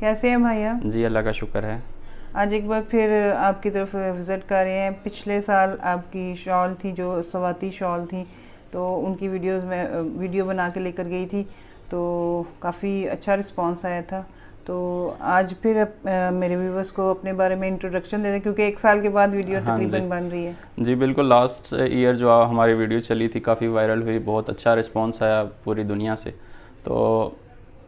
कैसे हैं भैया जी अल्लाह का शुक्र है आज एक बार फिर आपकी तरफ विज़िट कर रहे हैं पिछले साल आपकी शॉल थी जो सवाती शॉल थी तो उनकी वीडियोस में वीडियो बना के लेकर गई थी तो काफ़ी अच्छा रिस्पांस आया था तो आज फिर अप, आ, मेरे व्यूवर्स को अपने बारे में इंट्रोडक्शन दे दें क्योंकि एक साल के बाद वीडियो हाँ तकरीबन बन रही है जी बिल्कुल लास्ट ईयर जो हमारी वीडियो चली थी काफ़ी वायरल हुई बहुत अच्छा रिस्पॉन्स आया पूरी दुनिया से तो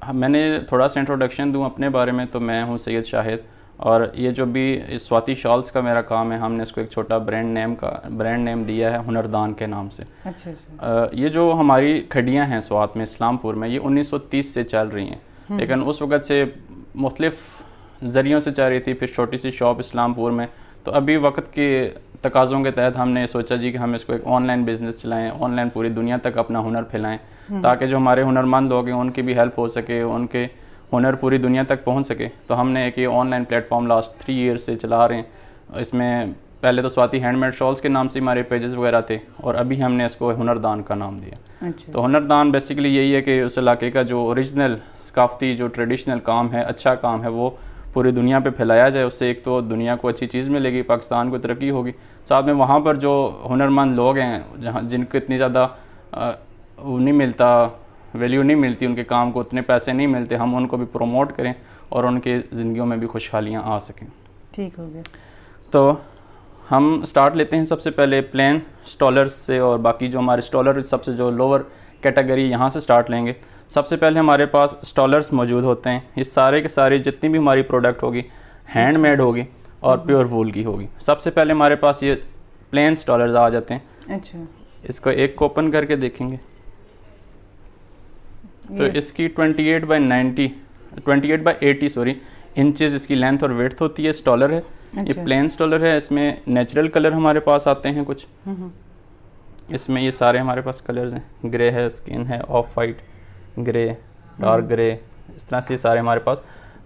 हाँ, मैंने थोड़ा सा इंट्रोडक्शन दूँ अपने बारे में तो मैं हूँ सैयद शाहिद और ये जो भी स्वाति शॉल्स का मेरा काम है हमने इसको एक छोटा ब्रांड नेम का ब्रांड नेम दिया है हुनरदान के नाम से अच्छा, आ, अच्छा। ये जो हमारी खडियाँ हैं स्वात में इस्लामपुर में ये 1930 से चल रही हैं हम्म। लेकिन उस वक़्त से मुख्तलिफ ज़रियों से चल रही थी फिर छोटी सी शॉप इस्लामपुर में तो अभी वक्त के तकाज़ों के तहत हमने सोचा जी कि हम इसको एक ऑनलाइन बिज़नेस चलाएं ऑनलाइन पूरी दुनिया तक अपना हुनर फैलाएं हम्म। ताकि जो हमारे हुनरमंद लोग हैं उनकी भी हेल्प हो सके उनके हुनर पूरी दुनिया तक पहुंच सके तो हमने एक ये online platform last three year से चला रहे हैं इसमें पहले तो स्वाति हैंडमेड शॉल्स के नाम से हमारे पेजेस वगैरह थे और अभी हमने इसको हुनरदान का नाम दिया अच्छा। तो हुनरदान बेसिकली यही है कि उस इलाके का जो ओरिजिनल सकाफती जो ट्रेडिशनल काम है अच्छा काम है वो पूरी दुनिया पे फैलाया जाए उससे एक तो दुनिया को अच्छी चीज़ मिलेगी पाकिस्तान को तरक्की होगी साथ में वहाँ पर जो हुनरमंद लोग हैं जहाँ जिनको इतनी ज़्यादा वो नहीं मिलता वैल्यू नहीं मिलती उनके काम को उतने पैसे नहीं मिलते हम उनको भी प्रमोट करें और उनके ज़िंदगियों में भी खुशहालियाँ आ सकें ठीक हो गया तो हम स्टार्ट लेते हैं सबसे पहले प्लेन स्टॉलर्स से और बाकी जो हमारे स्टॉलर सबसे जो लोअर कैटेगरी यहाँ से स्टार्ट लेंगे सबसे पहले हमारे पास स्टॉलर्स मौजूद होते हैं इस सारे के सारे जितनी भी हमारी प्रोडक्ट होगी हैंडमेड होगी और प्योर हम्म। वूल की होगी सबसे पहले हमारे पास ये प्लेन स्टॉलर्स आ जाते हैं अच्छा इसको एक को ओपन करके देखेंगे तो इसकी 28 eight by ninety twenty eight by eighty sorry inches इसकी लेंथ और वेथ होती है स्टॉलर है अच्छा। ये प्लेन स्टॉलर है इसमें नेचुरल कलर हमारे पास आते हैं कुछ हम्म, हम्म। इसमें ये सारे हमारे पास कलर्स हैं ग्रे है स्किन है off white grey dark hmm. Grey इस तरह से सारे हमारे पास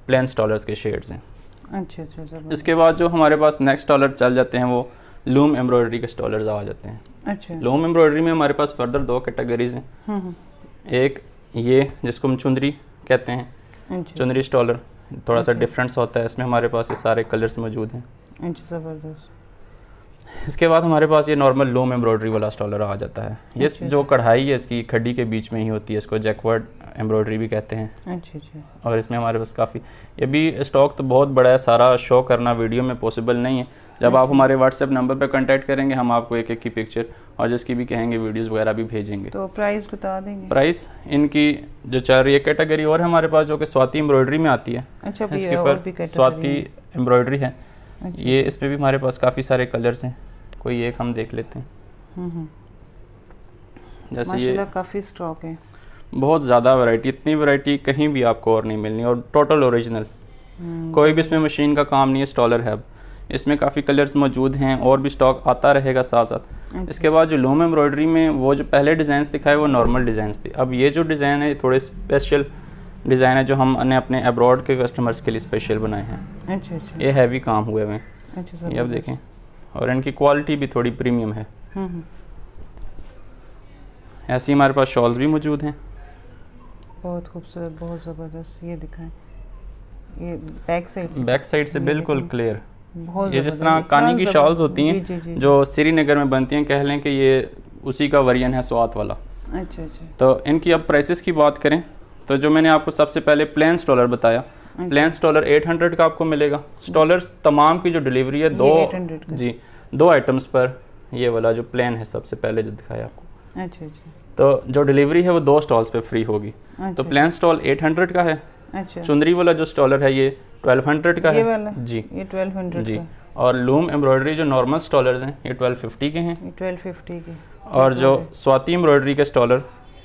प्लेन स्टॉलर्स के शेड्स हैं अच्छा अच्छा, अच्छा इसके बाद जो हमारे पास नेक्स्ट स्टॉलर चल जाते हैं वो लूम एम्ब्रॉयडरी के स्टॉलर्स आ जाते हैं अच्छा लूम एम्ब्रॉयडरी में हमारे पास फर्दर दो कैटेगरीज हैं हम्म, हम्म। एक ये जिसको हम चुंदरी कहते हैं अच्छा। चुंदरी स्टॉलर थोड़ा सा डिफरेंस अच्छा। होता है इसमें हमारे पास ये सारे कलर्स मौजूद हैं इसके बाद हमारे पास ये नॉर्मल लोम एम्ब्रॉयडरी वाला स्टॉलर आ जाता है ये अच्छा, अच्छा। जो कढ़ाई है इसकी खड्डी के बीच में ही होती है इसको जैकवर्ड एम्ब्रॉयडरी भी कहते हैं अच्छा अच्छा और इसमें हमारे पास काफ़ी ये भी स्टॉक तो बहुत बड़ा है सारा शो करना वीडियो में पॉसिबल नहीं है जब आप अच्छा। हमारे व्हाट्सएप नंबर पर कॉन्टेक्ट करेंगे हम आपको एक एक की पिक्चर और जिसकी भी कहेंगे वीडियोस वगैरह भी भेजेंगे तो प्राइस बता देंगे प्राइस इनकी जो चल रही है कैटेगरी और हमारे पास जो कि स्वाति एम्ब्रॉयडरी में आती है अच्छा इसके ऊपर स्वाति एम्ब्रॉयडरी है ये इसमें भी हमारे पास काफ़ी सारे कलर्स हैं कोई एक हम देख लेते हैं हम्म, हम्म। जैसे ये काफ़ी स्टॉक है बहुत ज़्यादा वैरायटी इतनी वैरायटी कहीं भी आपको और नहीं मिलनी और टोटल ओरिजिनल हम्म। कोई भी इसमें मशीन का काम नहीं है स्टॉलर है इसमें काफ़ी कलर्स मौजूद हैं और भी स्टॉक आता रहेगा साथ साथ अच्छा। इसके बाद जो लूम एम्ब्रॉयडरी में वो जो पहले डिज़ाइन दिखाए वो नॉर्मल डिज़ाइन थे अब ये जो डिज़ाइन है थोड़े स्पेशल डिज़ाइन है जो हमने अपने अब्रॉड के कस्टमर्स के लिए स्पेशल बनाए हैं अच्छा अच्छा ये हैवी काम हुए हुए हैं अच्छा, ये अब देखें और इनकी क्वालिटी भी थोड़ी प्रीमियम है हम्म, हम्म। ऐसी हमारे पास शॉल्स भी मौजूद हैं बहुत खूबसूरत बहुत ज़बरदस्त ये दिखाएं ये बैक साइड से बैक साइड से बिल्कुल क्लियर ये जिस तरह कानी की शॉल्स होती हैं जो श्रीनगर में बनती हैं कह लें कि ये उसी का वर्जन है स्वात वाला अच्छा अच्छा तो इनकी अब प्राइसेस की बात करें तो जो मैंने आपको सबसे पहले प्लेन स्टॉलर बताया प्लेन स्टॉलर 800 का आपको मिलेगा स्टॉलर्स तमाम की जो डिलीवरी है दो जी दो आइटम्स पर ये वाला जो प्लान है सबसे पहले जो दिखाया आपको अच्छा, अच्छा। तो जो डिलीवरी है वो दो स्टॉल्स पे फ्री होगी तो प्लान स्टॉल 800 का है अच्छा चुंदरी वाला जो स्टॉलर है ये 1200 का ये है वाला? जी ये 1200 जी और लूम एम्ब्रॉयडरी जो नॉर्मल स्टॉलर हैं ये 1250 के हैं 1250 के और जो अच्छा। स्वाति एम्ब्रॉयडरी के स्टॉलर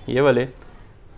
ये वाले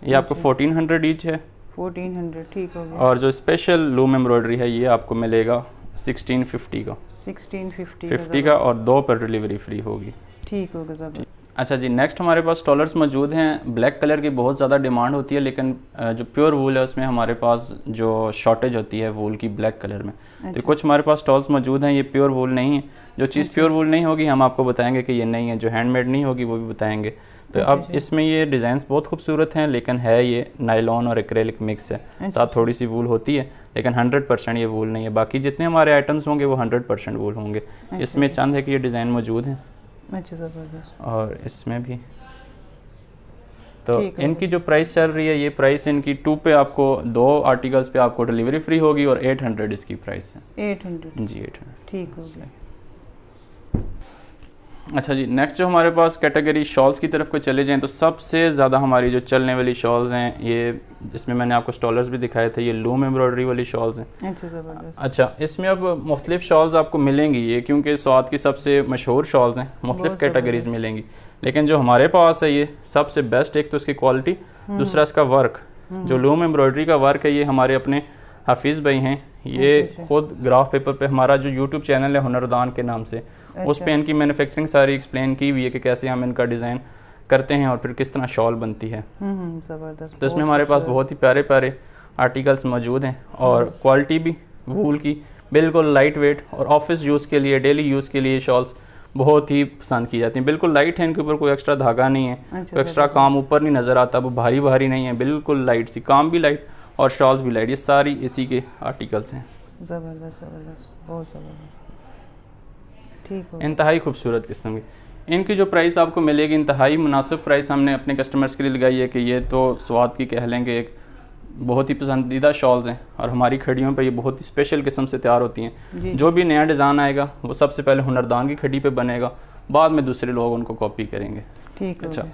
ये आपको 1400 अच्छा। ईच है फोर्टीन हंड्रेड ठीक हो गया और जो स्पेशल लूम एम्ब्रॉयडरी है ये आपको मिलेगा सिक्सटीन फिफ्टी का सिक्सटीन फिफ्टी फिफ्टी का और दो पर डिलीवरी फ्री होगी ठीक होगा सब अच्छा जी नेक्स्ट हमारे पास टॉलर्स मौजूद हैं ब्लैक कलर की बहुत ज़्यादा डिमांड होती है लेकिन जो प्योर वूल है उसमें हमारे पास जो शॉर्टेज होती है वूल की ब्लैक कलर में तो अच्छा। तो कुछ हमारे पास टॉल्स मौजूद हैं ये प्योर वूल नहीं है जो चीज़ अच्छा। प्योर वूल नहीं होगी हम आपको बताएंगे कि ये नहीं है जो हैंडमेड नहीं होगी वो भी बताएंगे तो अब इसमें ये डिज़ाइंस बहुत खूबसूरत हैं लेकिन है ये नाइलॉन और एक्रेलिक मिक्स है साथ थोड़ी सी वूल होती है लेकिन 100 परसेंट ये वूल नहीं है बाकी जितने हमारे आइटम्स होंगे वो 100 परसेंट वूल होंगे इसमें चंद है कि ये डिज़ाइन मौजूद हैं अच्छा, और इसमें भी तो इनकी जो प्राइस चल रही है ये प्राइस इनकी टू पे आपको दो आर्टिकल्स पे आपको डिलीवरी फ्री होगी और 800 इसकी प्राइस है 800 जी 800 ठीक हो गया अच्छा जी नेक्स्ट जो हमारे पास कैटेगरी शॉल्स की तरफ को चले जाएँ तो सबसे ज़्यादा हमारी जो चलने वाली शॉल्स हैं ये इसमें मैंने आपको स्टॉलर्स भी दिखाए थे ये लूम एम्ब्रॉयडरी वाली शॉल्स हैं तो अच्छा इसमें अब मुख्तलिफ शॉल्स आपको मिलेंगी ये क्योंकि स्वाद की सबसे मशहूर शॉल्स हैं मुख्तलिफ कैटेगरीज मिलेंगी लेकिन जो हमारे पास है ये सबसे बेस्ट एक तो उसकी क्वालिटी हम्म। दूसरा इसका वर्क हम्म। जो लूम एम्ब्रॉयडरी का वर्क है ये हमारे अपने हफीज़ भाई हैं ये खुद ग्राफ पेपर पे हमारा जो यूट्यूब चैनल है हुनरदान के नाम से अच्छा। उस पर इनकी मैन्युफैक्चरिंग सारी एक्सप्लेन की हुई है कि कैसे हम इनका डिज़ाइन करते हैं और फिर किस तरह शॉल बनती है हम्म, हम्म, ज़बरदस्त तो इसमें हमारे पास अच्छा। बहुत ही प्यारे प्यारे आर्टिकल्स मौजूद हैं और क्वालिटी हम्म। भी वूल की बिल्कुल लाइट वेट और ऑफिस यूज़ के लिए डेली यूज़ के लिए शॉल्स बहुत ही पसंद की जाती हैं बिल्कुल लाइट है इनके ऊपर कोई एक्स्ट्रा धागा नहीं है अच्छा, कोई एक्स्ट्रा काम ऊपर नहीं नज़र आता वो भारी भारी नहीं है बिल्कुल लाइट सी काम भी लाइट और शॉल्स भी लाइट ये सारी इसी के आर्टिकल्स हैं इंतहाई खूबसूरत किस्म के इनकी जो प्राइस आपको मिलेगी इंतहाई मुनासिब प्राइस हमने अपने कस्टमर्स के लिए लगाई है कि ये तो स्वाद की कह लेंगे एक बहुत ही पसंदीदा शॉल्स हैं और हमारी खड़ियों पर ये बहुत ही स्पेशल किस्म से तैयार होती हैं जो भी नया डिज़ाइन आएगा वो सबसे पहले हुनरदान की खड़ी पे बनेगा बाद में दूसरे लोग उनको कॉपी करेंगे ठीक अच्छा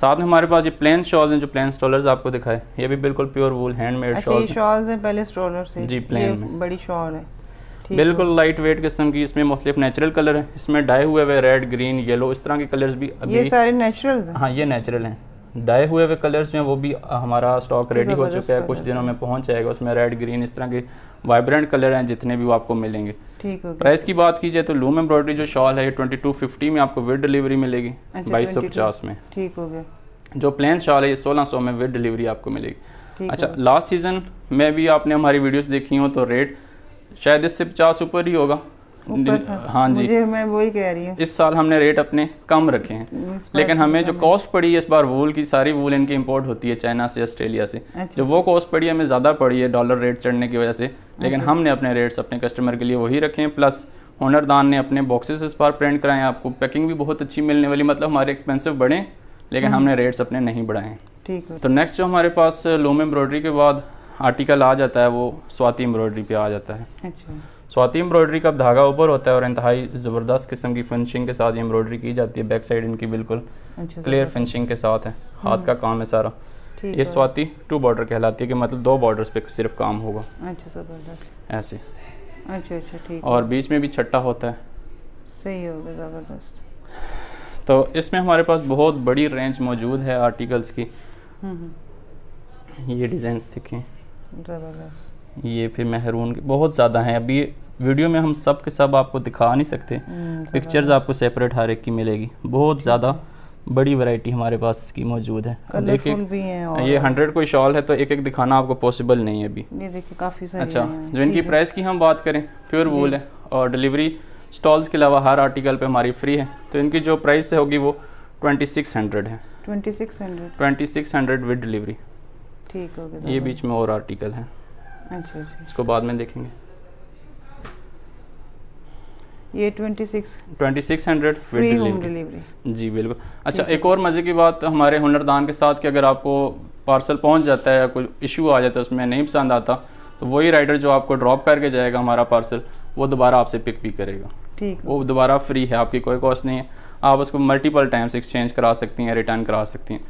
साथ में हमारे पास ये प्लेन शॉल्स हैं जो प्लेन स्टॉलर्स आपको दिखाए ये भी बिल्कुल pure wool handmade shawls shawls हैं पहले स्टॉलर से जी प्लेन में बड़ी शॉल है बिल्कुल लाइट वेट किस्म की इसमें मुख्तलिफ नेचुरल कलर है इसमें डाए हुए हुए रेड ग्रीन येलो इस तरह के कलर्स भी अभी ये सारे नेचुरल हाँ ये नेचुरल हैं डाए हुए हुए कलर्स जो हैं वो भी हमारा स्टॉक रेडी हो चुका है कुछ दिनों में पहुंच जाएगा उसमें रेड ग्रीन इस तरह के वाइब्रेंट कलर हैं जितने भी वो आपको मिलेंगे ठीक है प्राइस की बात की जाए तो लूम एम्ब्रॉयडरी जो शॉल है ट्वेंटी टू फिफ्टी में आपको विद डिलीवरी मिलेगी अच्छा, बाईस सौ पचास में ठीक हो गया जो प्लेन शॉल है ये सोलह सौ में विद डिलीवरी आपको मिलेगी अच्छा लास्ट सीजन में भी आपने हमारी वीडियोज देखी हो तो रेट शायद इससे पचास ऊपर ही होगा हाँ जी मुझे मैं वही कह रही हूँ इस साल हमने रेट अपने कम रखे हैं लेकिन तो हमें जो कॉस्ट पड़ी है इस बार वूल की सारी वूल इनकी इंपोर्ट होती है चाइना से ऑस्ट्रेलिया से अच्छा। जो वो कॉस्ट पड़ी है हमें ज़्यादा पड़ी है डॉलर रेट चढ़ने की वजह से लेकिन अच्छा। हमने अपने रेट्स अपने कस्टमर के लिए वही रखे हैं प्लस हुनरदान ने अपने बॉक्सेस इस बार प्रिंट कराए आपको पैकिंग भी बहुत अच्छी मिलने वाली मतलब हमारे एक्सपेंसिव बढ़े लेकिन हम्म। हमने रेट्स अपने नहीं बढ़ाए ठीक है तो नेक्स्ट जो हमारे पास लोम एम्ब्रॉयडरी के बाद आर्टिकल आ जाता है वो स्वाति एम्ब्रॉयडरी पे आ जाता है अच्छा स्वाति एम्ब्रॉयडरी का धागा ऊपर होता है और इंतहाई ज़बरदस्त किस्म की फिनिशिंग के साथ ये एम्ब्रॉयडरी की जाती है बैक साइड इनकी बिल्कुल क्लियर अच्छा, फिनिशिंग के साथ है हाथ का हम्म। काम है सारा ये स्वाति टू बॉर्डर कहलाती है कि मतलब दो बॉर्डर पे सिर्फ काम होगा अच्छा, ऐसे अच्छा अच्छा ठीक और बीच में भी छट्टा होता है सही होगा ज़बरदस्त तो इसमें हमारे पास बहुत बड़ी रेंज मौजूद है आर्टिकल्स की हम्म, हम्म। ये डिजाइन दिखें ज़बरदस्त ये फिर महरून के बहुत ज़्यादा हैं अभी वीडियो में हम सब के सब आपको दिखा नहीं सकते पिक्चर्स हम्म, तो आपको सेपरेट हर एक की मिलेगी बहुत ज़्यादा बड़ी वैरायटी हमारे पास इसकी मौजूद है देखिए ये हंड्रेड कोई शॉल है तो एक एक दिखाना आपको पॉसिबल नहीं है अभी देखिए काफ़ी सारी अच्छा जो इनकी प्राइस की हम बात करें प्योर वूल है और डिलीवरी स्टॉल्स के अलावा हर आर्टिकल पे हमारी फ्री है तो इनकी जो प्राइस होगी वो ट्वेंटी सिक्स हंड्रेड है twenty six hundred twenty six hundred with delivery ठीक हो गया ये बीच में और आर्टिकल है अच्छा, अच्छा इसको बाद में देखेंगे ये 26 2600 फ्री होम डिलीवरी जी बिल्कुल अच्छा एक और मज़े की बात हमारे हुनरदान के साथ कि अगर आपको पार्सल पहुंच जाता है या कोई इशू आ जाता है उसमें नहीं पसंद आता तो वही राइडर जो आपको ड्रॉप करके जाएगा हमारा पार्सल वो दोबारा आपसे पिक भी करेगा ठीक वो दोबारा फ्री है आपकी कोई कॉस्ट नहीं है आप उसको मल्टीपल टाइम्स एक्सचेंज करा सकती हैं रिटर्न करा सकती हैं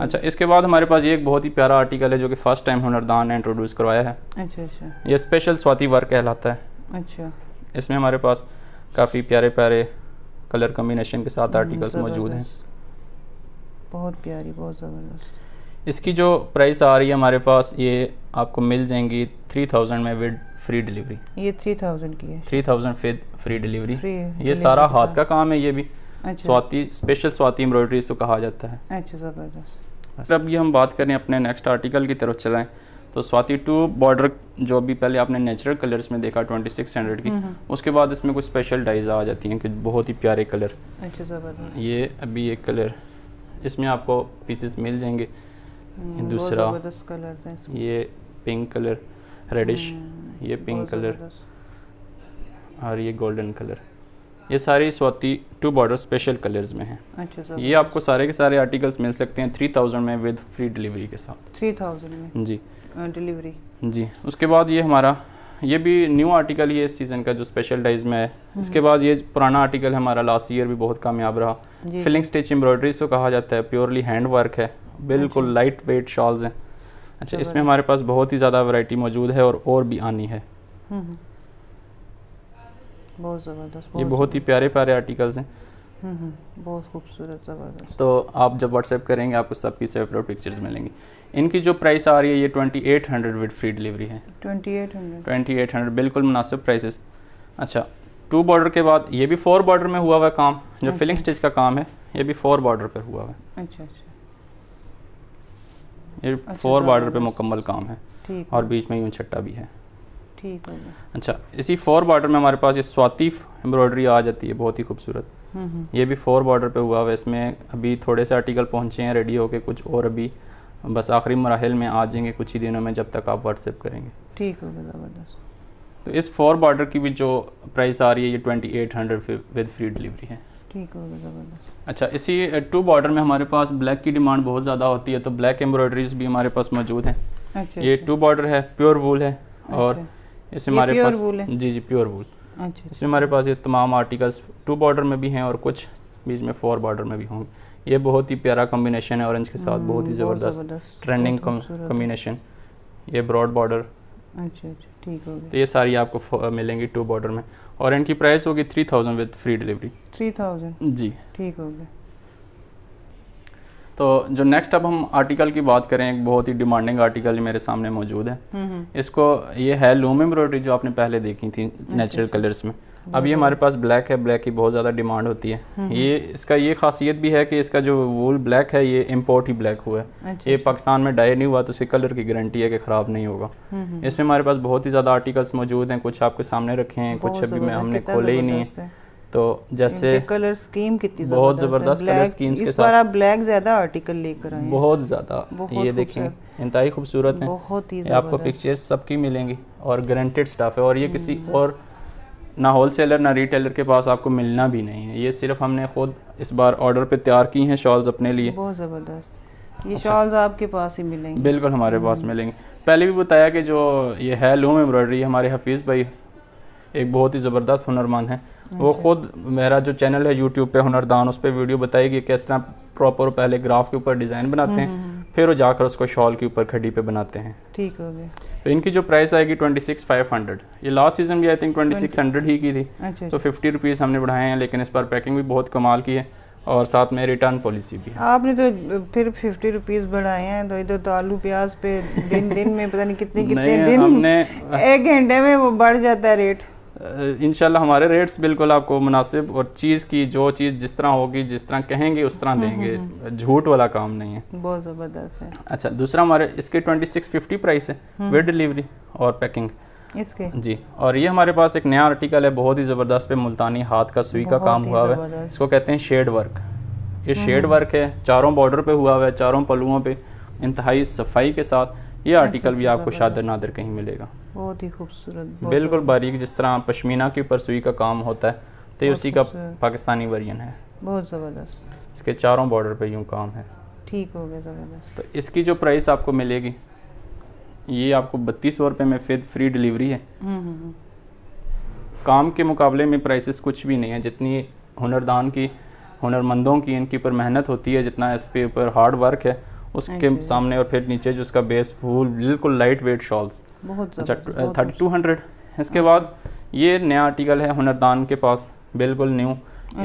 अच्छा इसके बाद हमारे पास ये एक बहुत ही प्यारा आर्टिकल है जो कि फर्स्ट टाइम हुनरदान ने इंट्रोड्यूस करवाया है अच्छा अच्छा ये स्पेशल स्वाति वर्क कहलाता है अच्छा इसमें हमारे पास काफ़ी प्यारे प्यारे कलर कम्बिनेशन के साथ आर्टिकल्स हम्म, मौजूद हैं बहुत प्यारी बहुत ज़बरदस्त इसकी जो प्राइस आ रही है हमारे पास ये आपको मिल जाएंगी थ्री थाउजेंड में विद फ्री डिलीवरी ये थ्री थाउजेंड की है three thousand with free delivery ये सारा हाथ हाँ। का काम है ये भी अच्छा। स्वाति स्पेशल स्वाति एम्ब्रॉयडरी इसको तो कहा जाता है अच्छा ज़बरदस्त अब ये हम बात करें अपने नेक्स्ट आर्टिकल की तरफ चलाएं तो स्वाति टू बॉर्डर जो भी पहले आपने नेचुरल कलर्स में देखा ट्वेंटी सिक्स हंड्रेड की हम्म, हम्म। उसके बाद इसमें कुछ स्पेशल डाइज आ जाती हैं कि बहुत ही प्यारे कलर अच्छा ये अभी एक कलर इसमें आपको पीसेस मिल जाएंगे हम्म, दूसरा ये पिंक कलर रेडिश ये पिंक कलर और ये गोल्डन कलर ये सारे स्वाति टू बॉर्डर स्पेशल कलर्स में हैं अच्छा ये आपको सारे के सारे आर्टिकल्स मिल सकते हैं थ्री थाउजेंड में विद फ्री डिलीवरी के साथ थ्री थाउजेंड में जी डिलीवरी जी उसके बाद ये हमारा ये भी न्यू आर्टिकल ये इस सीज़न का जो स्पेशल डाइज में है इसके हम्म। बाद ये पुराना आर्टिकल है हमारा लास्ट ईयर भी बहुत कामयाब रहा फिलिंग स्टिच एम्ब्रॉयडरी से कहा जाता है प्योरली हैंड वर्क है बिल्कुल लाइट वेट शॉल्स हैं अच्छा इसमें हमारे पास बहुत ही ज़्यादा वैरायटी मौजूद है और और भी आनी है हम्म, हम्म। बहुत ज़बरदस्त ये बहुत ही प्यारे प्यारे आर्टिकल्स हैं हम्म, हम्म, बहुत खूबसूरत ज़बरदस्त तो आप जब व्हाट्सएप करेंगे आपको सबकी सेपरेट पिक्चर्स मिलेंगी इनकी जो प्राइस आ रही है ये twenty eight hundred with free delivery है twenty eight hundred twenty eight hundred बिल्कुल मुनासिब प्राइसेस अच्छा टू बॉर्डर के बाद ये भी फोर बॉर्डर में हुआ हुआ काम जो फिलिंग अच्छा। स्टिच का काम है ये भी फोर बॉर्डर पर हुआ हुआ है अच्छा अच्छा ये फोर बॉर्डर पर मुकम्मल काम है और बीच में यूं छट्टा भी है ठीक हो अच्छा इसी फोर बॉर्डर में हमारे पास ये स्वाति एम्ब्रॉयडरी आ जाती है बहुत ही खूबसूरत हम्म, हम्म। ये भी फोर बॉर्डर पे हुआ हुआ है इसमें अभी थोड़े से आर्टिकल पहुँचे हैं रेडी होके कुछ और अभी बस आखिरी मराहल में आ जाएंगे कुछ ही दिनों में जब तक आप व्हाट्सएप करेंगे ठीक है ज़बरदस्त तो इस फोर बॉर्डर की भी जो प्राइस आ रही है ये twenty eight hundred with free delivery है ठीक हो ज़बरदस्त अच्छा इसी टू बॉर्डर में हमारे पास ब्लैक की डिमांड बहुत ज़्यादा होती है तो ब्लैक एम्ब्रॉयडरीज भी हमारे पास मौजूद हैं अच्छा, ये टू अच्छा। बॉर्डर है प्योर वूल है और अच्छा। इसमें हमारे पास जी जी प्योर वूल अच्छा इसमें हमारे पास ये तमाम आर्टिकल्स टू बॉर्डर में भी हैं और कुछ बीच में फोर बॉर्डर में भी होंगे ये बहुत ही प्यारा कॉम्बिनेशन है ऑरेंज के साथ हम्म, बहुत ही ज़बरदस्त ट्रेंडिंग कॉम्बिनेशन ये ब्रॉड अच्छा, बॉर्डर अच्छा ठीक हो तो ये सारी आपको मिलेंगी टू बॉर्डर में और इनकी प्राइस होगी three thousand with free delivery three thousand जी ठीक हो गया तो जो नेक्स्ट अब हम आर्टिकल की बात करें एक बहुत ही डिमांडिंग आर्टिकल मेरे सामने मौजूद है हम्म, हम्म। इसको ये है लूम एम्ब्रॉयडरी जो आपने पहले देखी थी नेचुरल अच्छा, कलर्स अच्छा। में अब ये हमारे पास ब्लैक है ब्लैक की बहुत ज़्यादा डिमांड होती है हम्म, ये इसका ये खासियत भी है कि इसका जो वूल ब्लैक है ये इम्पोर्ट ही ब्लैक हुआ है अच्छा, ये पाकिस्तान में डाई नहीं हुआ तो इसके कलर की गारंटी है कि ख़राब नहीं होगा इसमें हमारे पास बहुत ही ज़्यादा आर्टिकल्स मौजूद हैं कुछ आपके सामने रखे हैं कुछ अभी हमने खोले ही नहीं है तो जैसे कलर स्कीम कितनी बहुत ज़बरदस्त कलर स्कीम्स के साथ आप ब्लैक ज़्यादा आर्टिकल लेकर आए बहुत ज़्यादा ये देखें इंतहाई खूबसूरत है बहुत ही आपको पिक्चर्स सबकी मिलेंगी और ग्रंटेड स्टाफ है और ये किसी हम्म। और ना होल सेलर ना रिटेलर के पास आपको मिलना भी नहीं है ये सिर्फ हमने खुद इस बार ऑर्डर पे तैयार की हैं शॉल्स अपने लिए बहुत ज़बरदस्त ये अच्छा। शॉल्स आपके पास ही मिलेंगे बिल्कुल हमारे पास हम्म। मिलेंगे पहले भी बताया कि जो ये है लूम एम्ब्रॉयडरी हमारे हफीज़ भाई एक बहुत ही ज़बरदस्त हुनरमंद हैं वो खुद मेरा जो चैनल है यूट्यूब पे हुनरदान उस पर वीडियो बताएगी किस तरह प्रॉपर पहले ग्राफ के ऊपर डिज़ाइन बनाते हैं हम्म, हम्म। फिर वो जाकर उसको शॉल के ऊपर खड्डी पे बनाते हैं ठीक हो गया तो इनकी जो प्राइस आएगी ट्वेंटी सिक्स फाइव हंड्रेड ये लास्ट सीजन भी I think twenty six hundred ही की थी अच्छा, अच्छा। तो फिफ्टी रुपीज़ हमने बढ़ाए हैं लेकिन इस बार पैकिंग भी बहुत कमाल की है और साथ में रिटर्न पॉलिसी भी आपने तो फिर फिफ्टी रुपीज़ बढ़ाए हैं तो इधर तो आलू प्याज पे दिन दिन में पता नहीं कितने कितने दिन हमने एक घंटे में वो बढ़ जाता है रेट इन हमारे रेट्स बिल्कुल आपको मुनासिब और चीज़ की जो चीज़ जिस तरह होगी जिस तरह कहेंगे उस तरह देंगे हम्म, हम्म, हम्म। झूठ वाला काम नहीं है बहुत ज़बरदस्त है अच्छा दूसरा हमारे इसके ट्वेंटी सिक्स फिफ्टी प्राइस है विद डिलीवरी और पैकिंग इसके जी और ये हमारे पास एक नया आर्टिकल है बहुत ही ज़बरदस्त पे मुल्तानी हाथ का सुई का काम हुआ हुआ है इसको कहते हैं शेड वर्क ये शेड वर्क है चारों बॉर्डर पे हुआ हुआ है चारों पलुओं पे इंतहाई सफाई के साथ ये आर्टिकल अच्छा, भी अच्छा, आपको शादर नादर कहीं मिलेगा बहुत ही खूबसूरत बिल्कुल बारीक जिस तरह पश्मीना के ऊपर सुई का काम होता है तो उसी का पाकिस्तानी वर्जन है बहुत ज़बरदस्त इसके चारों बॉर्डर पे यूँ काम है ठीक हो गया ज़बरदस्त तो इसकी जो प्राइस आपको मिलेगी ये आपको बत्तीस सौ रुपये में फिर फ्री डिलीवरी है हम्म, हम्म, हम्म। काम के मुकाबले में प्राइसेस कुछ भी नहीं है जितनी हुनरदान की हुनरमंदों की इनके ऊपर मेहनत होती है जितना इस पे ऊपर हार्ड वर्क है उसके सामने और फिर नीचे जो उसका बेस फूल बिल्कुल लाइट वेट शॉल्स अच्छा थर्टी टू हंड्रेड इसके हाँ। बाद ये नया आर्टिकल है हुनरदान के पास बिल्कुल न्यू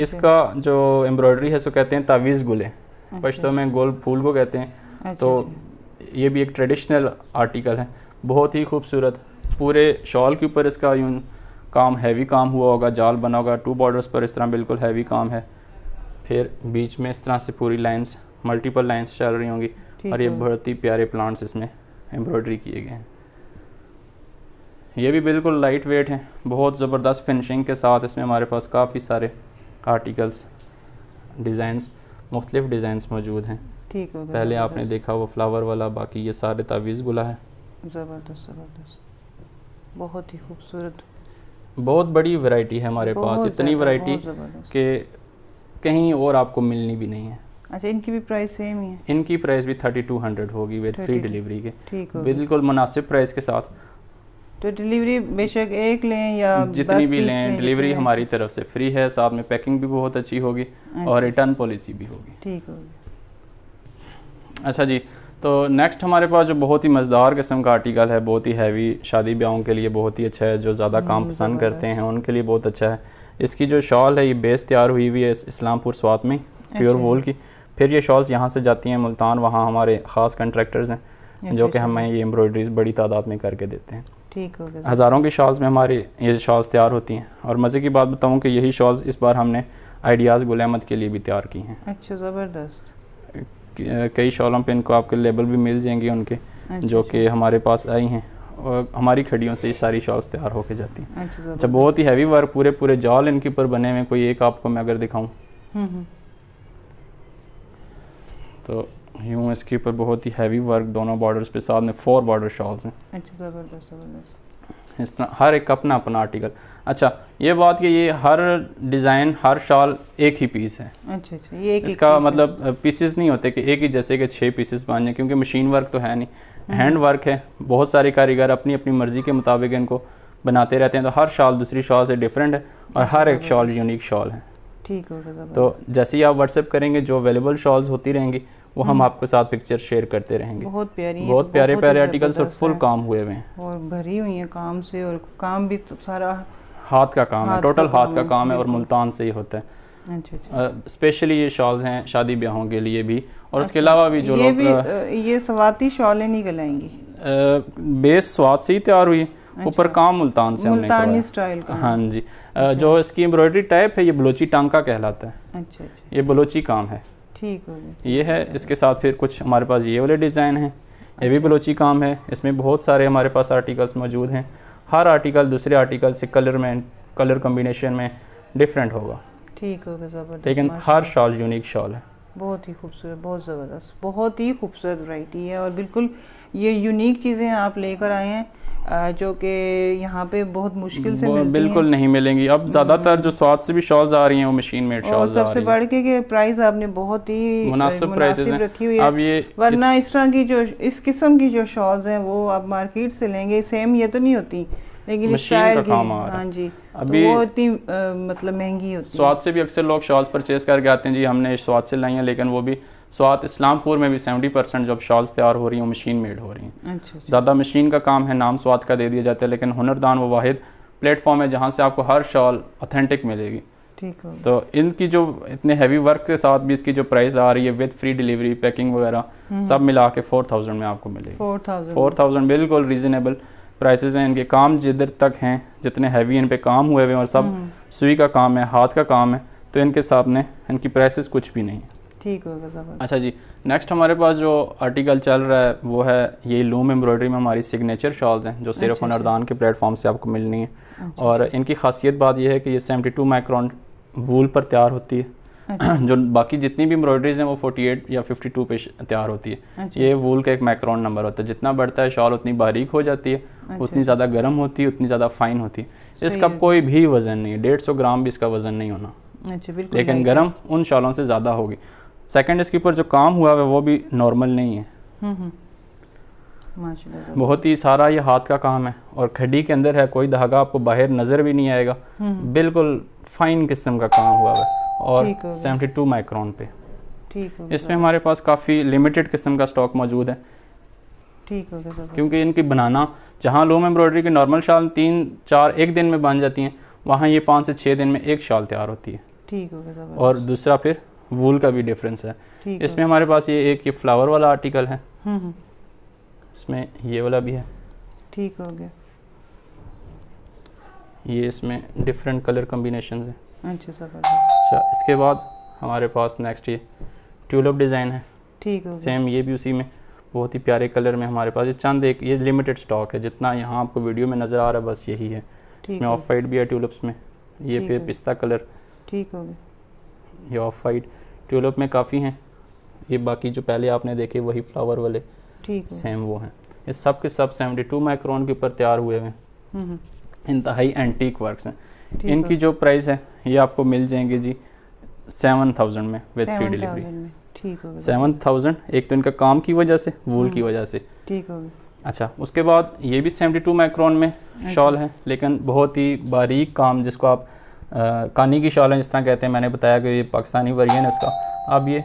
इसका जो एम्ब्रॉयडरी है सो कहते हैं तावीज़ गुले अच्छा। पश्तों में गोल फूल को कहते हैं अच्छा, तो अच्छा। ये भी एक ट्रेडिशनल आर्टिकल है बहुत ही खूबसूरत पूरे शॉल के ऊपर इसका यूँ काम हैवी काम हुआ होगा जाल बना होगा टू बॉर्डर्स पर इस तरह बिल्कुल हैवी काम है फिर बीच में इस तरह से पूरी लाइंस मल्टीपल लाइन्स चल रही होंगी और ये बहुत ही प्यारे प्लांट्स इसमें एम्ब्रॉयडरी किए गए हैं ये भी बिल्कुल लाइट वेट हैं बहुत ज़बरदस्त फिनिशिंग के साथ इसमें हमारे पास काफ़ी सारे आर्टिकल्स डिज़ाइंस मुख्तलिफ डिज़ाइंस मौजूद हैं ठीक है पहले आपने देखा वो फ्लावर वाला बाकी ये सारे तावीज़ गुला है ज़बरदस्त ज़बरदस्त बहुत ही खूबसूरत बहुत बड़ी वैरायटी है हमारे पास इतनी वैरायटी के कहीं और आपको मिलनी भी नहीं है अच्छा इनकी भी प्राइस सेम ही है इनकी प्राइस भी थर्टी टू हंड्रेड होगी विद फ्री डिलीवरी के ठीक बिल्कुल मुनासिब प्राइस के साथ तो डिलीवरी बेशक एक लें या जितनी भी लें डिलीवरी हमारी तरफ से फ्री है साथ में पैकिंग भी बहुत अच्छी होगी अच्छा। और रिटर्न पॉलिसी भी होगी ठीक होगी अच्छा जी तो नेक्स्ट हमारे पास जो बहुत ही मज़ेदार किस्म का आर्टिकल है बहुत ही हैवी शादी ब्याहों के लिए बहुत ही अच्छा है जो ज़्यादा काम हम्म, पसंद करते हैं उनके लिए बहुत अच्छा है इसकी जो शॉल है ये बेस तैयार हुई हुई है इस्लामपुर स्वात में प्योर अच्छा। वोल की फिर ये शॉल्स यहाँ से जाती हैं मुल्तान वहाँ हमारे ख़ास कॉन्ट्रैक्टर्स हैं जो कि हमें ये एम्ब्रॉयडरीज बड़ी तादाद में करके देते हैं ठीक है हज़ारों की शॉल्स में हमारी ये शॉल्स तैयार होती हैं और मज़े की बात बताऊँ कि यही शॉल्स इस बार हमने आइडियाज़ गुल अहमद के लिए भी तैयार की हैं अच्छा ज़बरदस्त कई शॉलों पर इनको आपके लेबल भी मिल जाएंगे उनके अच्छा, जो अच्छा। कि हमारे पास आई हैं और हमारी खड़ियों से ये सारी शॉल्स तैयार होके जाती हैं अच्छा बहुत ही हैवी वर्क पूरे पूरे जाल इनके ऊपर बने हुए कोई एक आपको मैं अगर दिखाऊँ हम्म, हम्म। तो यूँ इसके ऊपर बहुत ही हैवी वर्क दोनों बॉर्डर्स पे साथ में फोर बॉर्डर शॉल्स हैं अच्छा ज़बरदस्त ज़बरदस्त इस तरह हर एक अपना अपना आर्टिकल अच्छा ये बात कि ये हर डिज़ाइन हर शॉल एक ही पीस है अच्छा अच्छा ये एक इसका एक मतलब पीसेस नहीं होते कि एक ही जैसे कि छः पीसेस बन जाए क्योंकि मशीन वर्क तो है नहीं हैंड हम्म। वर्क है बहुत सारे कारीगर अपनी अपनी मर्ज़ी के मुताबिक इनको बनाते रहते हैं तो हर शॉल दूसरी शॉल से डिफरेंट है और अच्छा, हर एक शॉल यूनिक शॉल है ठीक है तो जैसे ही आप व्हाट्सएप करेंगे जो अवेलेबल शॉल्स होती रहेंगी वो हम हम्म। आपके साथ पिक्चर शेयर करते रहेंगे बहुत प्यारी बहुत प्यारे प्यारे आर्टिकल्स और फुल काम हुए हुए हैं और भरी हुई है काम से और काम भी तो सारा हाथ का काम है टोटल हाथ का काम है और मुल्तान से ही होता है स्पेशली अच्छा, अच्छा। ये शॉल्स हैं शादी ब्याहों के लिए भी और उसके अच्छा, अलावा भी जो लोग ये स्वाती शॉल नहीं आएंगी बेस स्वाद से ही तैयार हुई ऊपर काम मुल्तान से मुल्तानी स्टाइल का हाँ जी जो इसकी एम्ब्रॉयडरी टाइप है ये बलोची टांका कहलाता है ये बलोची काम है ठीक है ये है इसके साथ फिर कुछ हमारे पास ये वाले डिज़ाइन हैं ये भी अच्छा। बलोची काम है इसमें बहुत सारे हमारे पास आर्टिकल्स मौजूद हैं हर आर्टिकल दूसरे आर्टिकल से कलर में कलर कम्बिनेशन में डिफरेंट होगा ठीक होगा लेकिन हर शॉल यूनिक शॉल है बहुत ही खूबसूरत बहुत ज़बरदस्त बहुत ही खूबसूरत वैरायटी है और बिल्कुल ये यूनिक चीज़ें आप लेकर आए हैं जो कि यहाँ पे बहुत मुश्किल से मिलती बिल्कुल हैं। नहीं मिलेंगी अब ज़्यादातर हम्म। जो स्वाद से भी शॉल्स आ रही हैं वो मशीन मेड शॉल्स और सबसे बढ़ के, के प्राइस आपने बहुत ही मुनासिब प्राइस रखी हुई है अब ये वरना इस तरह की जो इस किस्म की जो शॉल्स हैं वो आप मार्केट से लेंगे सेम ये तो नहीं होती लेकिन मशीन का काम आ रहा हाँ जी तो अभी तो वो इतनी मतलब महंगी होती है स्वाद से भी अक्सर लोग शॉल्स परचेज करके आते हैं जी हमने स्वाद से लाई हैं लेकिन वो भी स्वाद इस्लामपुर में भी सेवेंटी परसेंट जब शॉल्स तैयार हो रही हैं मशीन मेड हो रही हैं अच्छा, अच्छा। ज़्यादा मशीन का काम है नाम स्वाद का दे दिया जाता है लेकिन हुनरदान वो वाहिद प्लेटफॉर्म है जहाँ से आपको हर शॉल ऑथेंटिक मिलेगी ठीक है तो इनकी जो इतने हैवी वर्क के साथ भी इसकी जो प्राइस आ रही है विद फ्री डिलीवरी पैकिंग वगैरह हम्म। सब मिला के फोर थाउजेंड में आपको मिलेगी फोर थाउजेंड बिल्कुल रीजनेबल प्राइसेस हैं इनके काम जिधर तक हैं जितने हैवी इन पे काम हुए हुए हैं और सब हम्म। सुई का काम है हाथ का काम है तो इनके सामने इनकी प्राइसेस कुछ भी नहीं ठीक होगा अच्छा जी नेक्स्ट हमारे पास जो आर्टिकल चल रहा है वो है ये लूम एम्ब्रॉयडरी में हमारी सिग्नेचर शॉल्स हैं जो सिर्फ अनरदान अच्छा के प्लेटफॉर्म से आपको मिलनी है अच्छा। और इनकी खासियत बात यह है कि ये सेवेंटी टू माइक्रॉन वूल पर तैयार होती है अच्छा। जो बाकी जितनी भी एम्ब्रॉयडरीज हैं वो फोर्टी एट या फिफ्टी टू पे तैयार होती है अच्छा। ये वूल का एक माइक्रॉन नंबर होता है जितना बढ़ता है शॉल उतनी बारीक हो जाती है अच्छा, अच्छा। उतनी ज़्यादा गर्म होती है उतनी ज़्यादा फाइन होती है इसका कोई भी वज़न नहीं है डेढ़ सौ ग्राम भी इसका वज़न नहीं होना अच्छा बिल्कुल लेकिन गर्म उन शॉलों से ज़्यादा होगी सेकेंड इसके ऊपर जो काम हुआ है वो भी नॉर्मल नहीं है हम्म, हम्म। बहुत ही सारा ये हाथ का काम है और खड्डी के अंदर है कोई धागा आपको बाहर नज़र भी नहीं आएगा हम्म, बिल्कुल फाइन किस्म का काम हुआ है और 72 माइक्रोन पे इसमें हमारे पास काफ़ी लिमिटेड किस्म का स्टॉक मौजूद है ठीक है क्योंकि इनकी बनाना जहाँ लोम एम्ब्रॉयडरी की नॉर्मल शाल तीन चार एक दिन में बन जाती हैं वहाँ ये पाँच से छः दिन में एक शाल तैयार होती है ठीक है और दूसरा फिर वूल का भी डिफरेंस है इसमें हमारे पास ये एक ये फ्लावर वाला आर्टिकल है हम्म, हम्म। इसमें ये वाला भी है ठीक हो गया ये इसमें डिफरेंट कलर कम्बिनेशन है अच्छा इसके बाद हमारे पास नेक्स्ट ये ट्यूलप डिज़ाइन है ठीक है सेम ये भी उसी में बहुत ही प्यारे कलर में हमारे पास ये चंद एक ये लिमिटेड स्टॉक है जितना यहाँ आपको वीडियो में नज़र आ रहा है बस यही है इसमें ऑफ वाइट भी है ट्यूलिप्स में ये फिर पिस्ता कलर ठीक हो गया ये ऑफ वाइट ट्यूलिप में काफ़ी हैं ये बाकी जो पहले आपने देखे वही फ्लावर वाले ठीक सेम वो हैं ये सब के सब सेवेंटी टू माइक्रोन के ऊपर तैयार हुए हुए हैं इंतहाई एंटीक वर्क्स हैं इनकी जो प्राइस है ये आपको मिल जाएंगे जी सेवन थाउजेंड में with free delivery seven thousand एक तो इनका काम की वजह से वूल की हाँ, वजह से ठीक हो अच्छा उसके बाद ये भी सेवेंटी टू माइक्रोन में अच्छा। शॉल है लेकिन बहुत ही बारीक काम जिसको आप आ, कानी की शॉल है जिस तरह कहते हैं मैंने बताया कि ये पाकिस्तानी वर्जन है उसका अब ये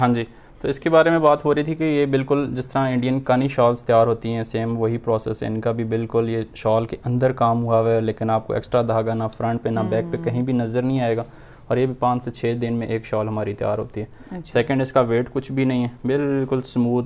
हाँ जी तो इसके बारे में बात हो रही थी कि ये बिल्कुल जिस तरह इंडियन कानी शॉल्स तैयार होती हैं सेम वही प्रोसेस है इनका भी बिल्कुल ये शॉल के अंदर काम हुआ हुआ है लेकिन आपको एक्स्ट्रा धागा ना फ्रंट पे ना बैक पे हम्म। कहीं भी नज़र नहीं आएगा और ये भी पाँच से छः दिन में एक शॉल हमारी तैयार होती है सेकेंड अच्छा। इसका वेट कुछ भी नहीं है बिल्कुल स्मूथ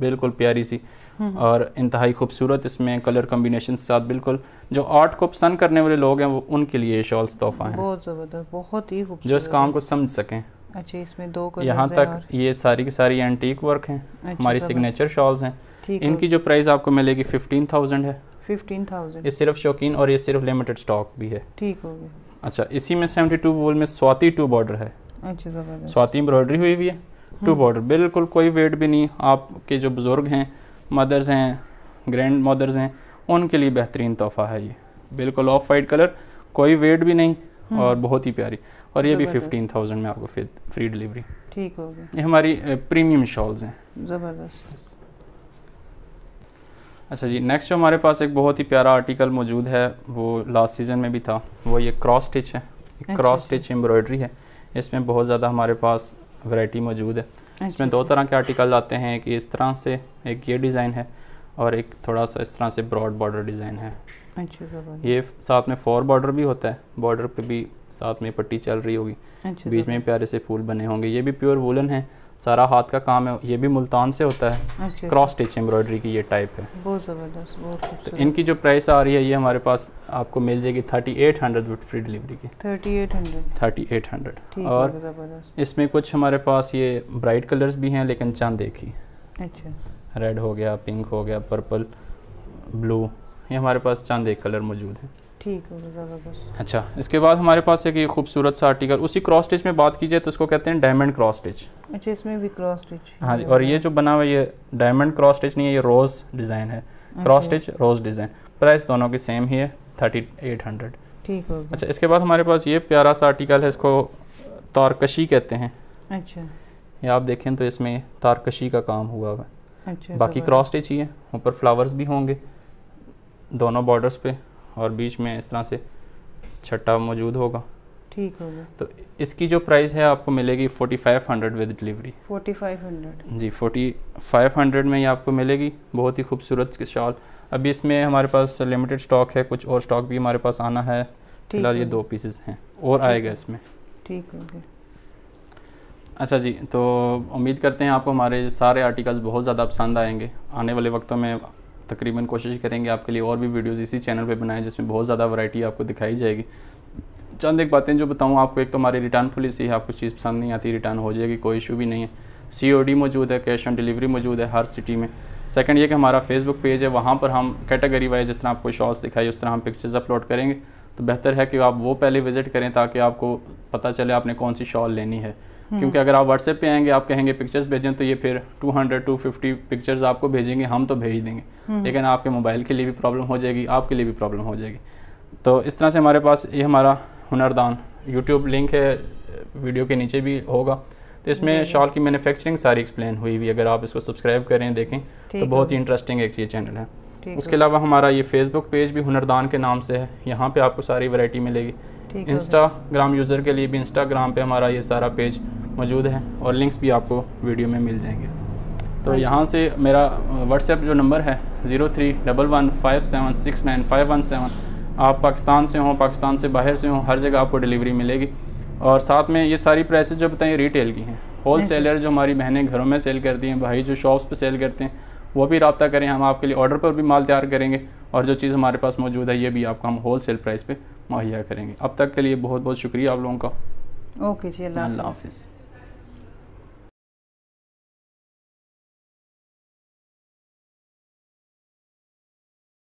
बिल्कुल प्यारी सी हम्म। और इंतहाई खूबसूरत इसमें कलर कम्बिनेशन के साथ बिल्कुल जो आर्ट को पसंद करने वाले लोग हैं वो उनके लिए शॉल्स तोहफा हैं बहुत ज़बरदस्त बहुत ही जो इस काम को समझ सकें अच्छा इसमें दो यहाँ तक ये सारी की सारी एंटीक वर्क हैं अच्छा, हमारी सिग्नेचर शॉल्स हैं इनकी जो प्राइस आपको मिलेगी फिफ्टीन थाउजेंड है फिफ्टीन थाउजेंड ये सिर्फ शौकीन और ये सिर्फ लिमिटेड स्टॉक भी है ठीक हो गया अच्छा इसी में सेवेंटी टू वोल में स्वाति टू बॉर्डर है अच्छा स्वाति एम्ब्रॉयडरी हुई हुई है टू बॉर्डर हाँ। बिल्कुल कोई वेट भी नहीं आपके जो बुज़ुर्ग हैं मदर्स हैं ग्रैंड मदर्स हैं उनके लिए बेहतरीन तोहफ़ा है ये बिल्कुल ऑफ वाइट कलर कोई वेट भी नहीं हाँ। और बहुत ही प्यारी और ये भी फिफ्टीन थाउजेंड में आपको फ्री डिलीवरी ठीक होगी ये हमारी प्रीमियम शॉल्स हैं ज़बरदस्त अच्छा जी नेक्स्ट जो हमारे पास एक बहुत ही प्यारा आर्टिकल मौजूद है वो लास्ट सीज़न में भी था वो ये क्रॉस स्टिच है क्रॉस स्टिच एम्ब्रॉयडरी है इसमें बहुत ज़्यादा हमारे पास वैरायटी मौजूद है अच्छा, इसमें दो अच्छा। तरह के आर्टिकल आते हैं एक इस तरह से एक ये डिज़ाइन है और एक थोड़ा सा इस तरह से ब्रॉड बॉर्डर डिज़ाइन है अच्छा, ये साथ में फोर बॉर्डर भी होता है बॉर्डर पर भी साथ में पट्टी चल रही होगी बीच में प्यारे से फूल बने होंगे ये भी प्योर वुलन है सारा हाथ का काम है ये भी मुल्तान से होता है अच्छा, क्रॉस स्टिच एम्ब्रॉयडरी की ये टाइप है बहुत ज़बरदस्त तो इनकी जो प्राइस आ रही है ये हमारे पास आपको मिल जाएगी thirty eight hundred with free delivery की thirty eight hundred thirty eight hundred और इसमें कुछ हमारे पास ये ब्राइट कलर्स भी हैं लेकिन चंद एक ही अच्छा रेड हो गया पिंक हो गया पर्पल ब्लू ये हमारे पास चंद एक कलर मौजूद है ठीक है अच्छा इसके बाद हमारे पास एक ये खूबसूरत सा आर्टिकल उसी क्रॉस स्टिच में बात की जाए तो उसको कहते हैं डायमंड क्रॉस स्टिच अच्छा इसमें भी क्रॉस स्टिच हाँ जी और ये जो बना हुआ ये डायमंड क्रॉस स्टिच नहीं है ये रोज़ डिज़ाइन है cross stitch rose design price दोनों की सेम ही है थर्टी एट हंड्रेड ठीक है अच्छा इसके बाद हमारे पास ये प्यारा सा आर्टिकल है इसको तारकशी कहते हैं अच्छा ये आप देखें तो इसमें तारकशी का काम हुआ हुआ है अच्छा बाकी क्रॉस तो स्टिच ही है ऊपर फ्लावर्स भी होंगे दोनों बॉर्डर्स पे और बीच में इस तरह से छट्टा मौजूद होगा ठीक होगा तो इसकी जो प्राइस है आपको मिलेगी 4500 विद डिलीवरी 4500 जी 4500 में ये आपको मिलेगी बहुत ही खूबसूरत शॉल अभी इसमें हमारे पास लिमिटेड स्टॉक है कुछ और स्टॉक भी हमारे पास आना है फिलहाल ये दो पीसेस हैं और आएगा इसमें ठीक हो गया अच्छा जी तो उम्मीद करते हैं आपको हमारे सारे आर्टिकल्स बहुत ज़्यादा पसंद आएंगे आने वाले वक्तों में तकरीबन कोशिश करेंगे आपके लिए और भी वीडियोस इसी चैनल पे बनाएं जिसमें बहुत ज़्यादा वैरायटी आपको दिखाई जाएगी चंद एक बातें जो बताऊँ आपको एक तो हमारी रिटर्न पॉलिसी है आपको चीज़ पसंद नहीं आती रिटर्न हो जाएगी कोई इशू भी नहीं है सी मौजूद है कैश ऑन डिलीवरी मौजूद है हर सिटी में सेकंड ये कि हमारा फेसबुक पेज है वहाँ पर हम कैटेगरी वाइज जिस तरह आपको शॉर्ट्स दिखाई उस तरह हम पिक्चर्स अपलोड करेंगे तो बेहतर है कि आप वो पहले विज़िट करें ताकि आपको पता चले आपने कौन सी शॉल लेनी है क्योंकि हम्म। अगर आप व्हाट्सएप पे आएंगे आप कहेंगे पिक्चर्स भेजें तो ये फिर 200 250 पिक्चर्स आपको भेजेंगे हम तो भेज देंगे हम्म। लेकिन आपके मोबाइल के लिए भी प्रॉब्लम हो जाएगी आपके लिए भी प्रॉब्लम हो जाएगी तो इस तरह से हमारे पास ये हमारा हुनरदान यूट्यूब लिंक है वीडियो के नीचे भी होगा तो इसमें शॉल की मैन्युफैक्चरिंग सारी एक्सप्लेन हुई हुई अगर आप इसको सब्सक्राइब करें देखें तो बहुत ही इंटरेस्टिंग एक ये चैनल है उसके अलावा हमारा ये फेसबुक पेज भी हुनरदान के नाम से है यहाँ पे आपको सारी वैरायटी मिलेगी इंस्टाग्राम यूज़र के लिए भी इंस्टाग्राम पे हमारा ये सारा पेज मौजूद है और लिंक्स भी आपको वीडियो में मिल जाएंगे तो हाँ यहाँ से मेरा व्हाट्सएप जो नंबर है zero three double one five seven six nine five one seven आप पाकिस्तान से हों पाकिस्तान से बाहर से हों हर जगह आपको डिलीवरी मिलेगी और साथ में ये सारी प्राइसेस जो बताएं रिटेल की हैं होल सेलर जो हमारी बहनें घरों में सेल करती हैं भाई जो शॉप्स पर सेल करते हैं वो भी रबता करें हम आपके लिए ऑर्डर पर भी माल तैयार करेंगे और जो चीज़ हमारे पास मौजूद है ये भी आपको हम होल सेल प्राइस पर मुहैया करेंगे अब तक के लिए बहुत बहुत शुक्रिया आप लोगों का ओके जी अल्लाह हाफिज़